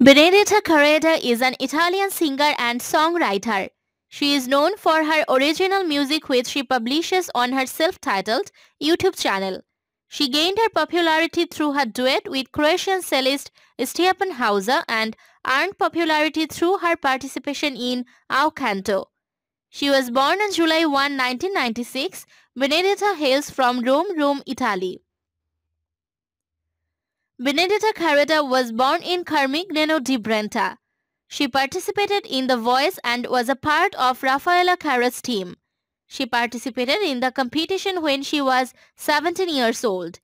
Benedetta Carretta is an Italian singer and songwriter. She is known for her original music which she publishes on her self-titled YouTube channel. She gained her popularity through her duet with Croatian cellist Stephen Hauser and earned popularity through her participation in Au Canto. She was born on July 1, 1996. Benedetta hails from Rome, Rome, Italy. Benedetta Carreta was born in Carmignano di Brenta. She participated in The Voice and was a part of Raffaella Carra's team. She participated in the competition when she was 17 years old.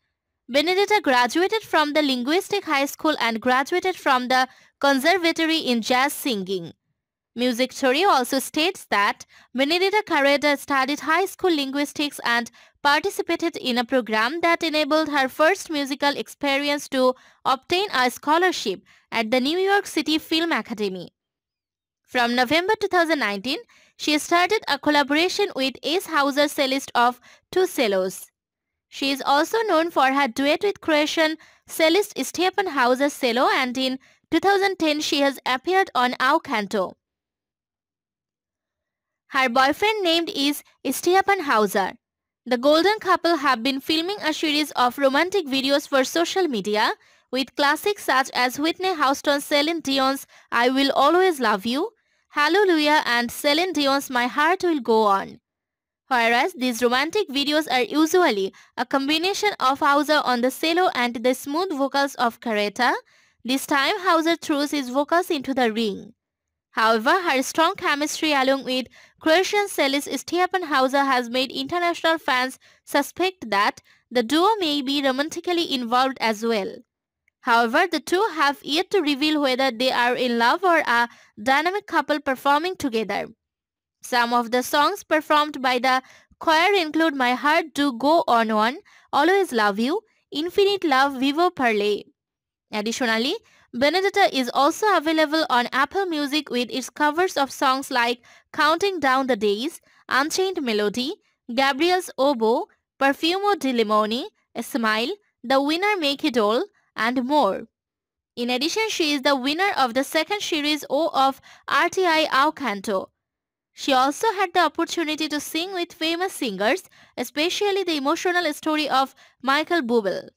Benedetta graduated from the Linguistic High School and graduated from the Conservatory in Jazz Singing. Music theory also states that Benedetta Carrera studied high school linguistics and participated in a program that enabled her first musical experience to obtain a scholarship at the New York City Film Academy. From November 2019, she started a collaboration with Ace Hauser cellist of Two Cellos. She is also known for her duet with Croatian cellist Stepan Hauser cello and in 2010 she has appeared on Au Canto. Her boyfriend named is Stefan Hauser. The golden couple have been filming a series of romantic videos for social media with classics such as Whitney Houston's Celine Dion's I Will Always Love You, Hallelujah and Celine Dion's My Heart Will Go On. Whereas these romantic videos are usually a combination of Hauser on the cello and the smooth vocals of Carreta. this time Hauser throws his vocals into the ring. However, her strong chemistry along with Croatian cellist Stefan Hauser has made international fans suspect that the duo may be romantically involved as well. However, the two have yet to reveal whether they are in love or a dynamic couple performing together. Some of the songs performed by the choir include My Heart Do Go On On, Always Love You, Infinite Love Vivo Parley. Additionally, Benedetta is also available on Apple Music with its covers of songs like Counting Down the Days, Unchained Melody, Gabriel's Oboe, Perfumo di Limoni, Smile, The Winner Make It All, and more. In addition, she is the winner of the second series O of RTI Ao Canto. She also had the opportunity to sing with famous singers, especially the emotional story of Michael Bublé.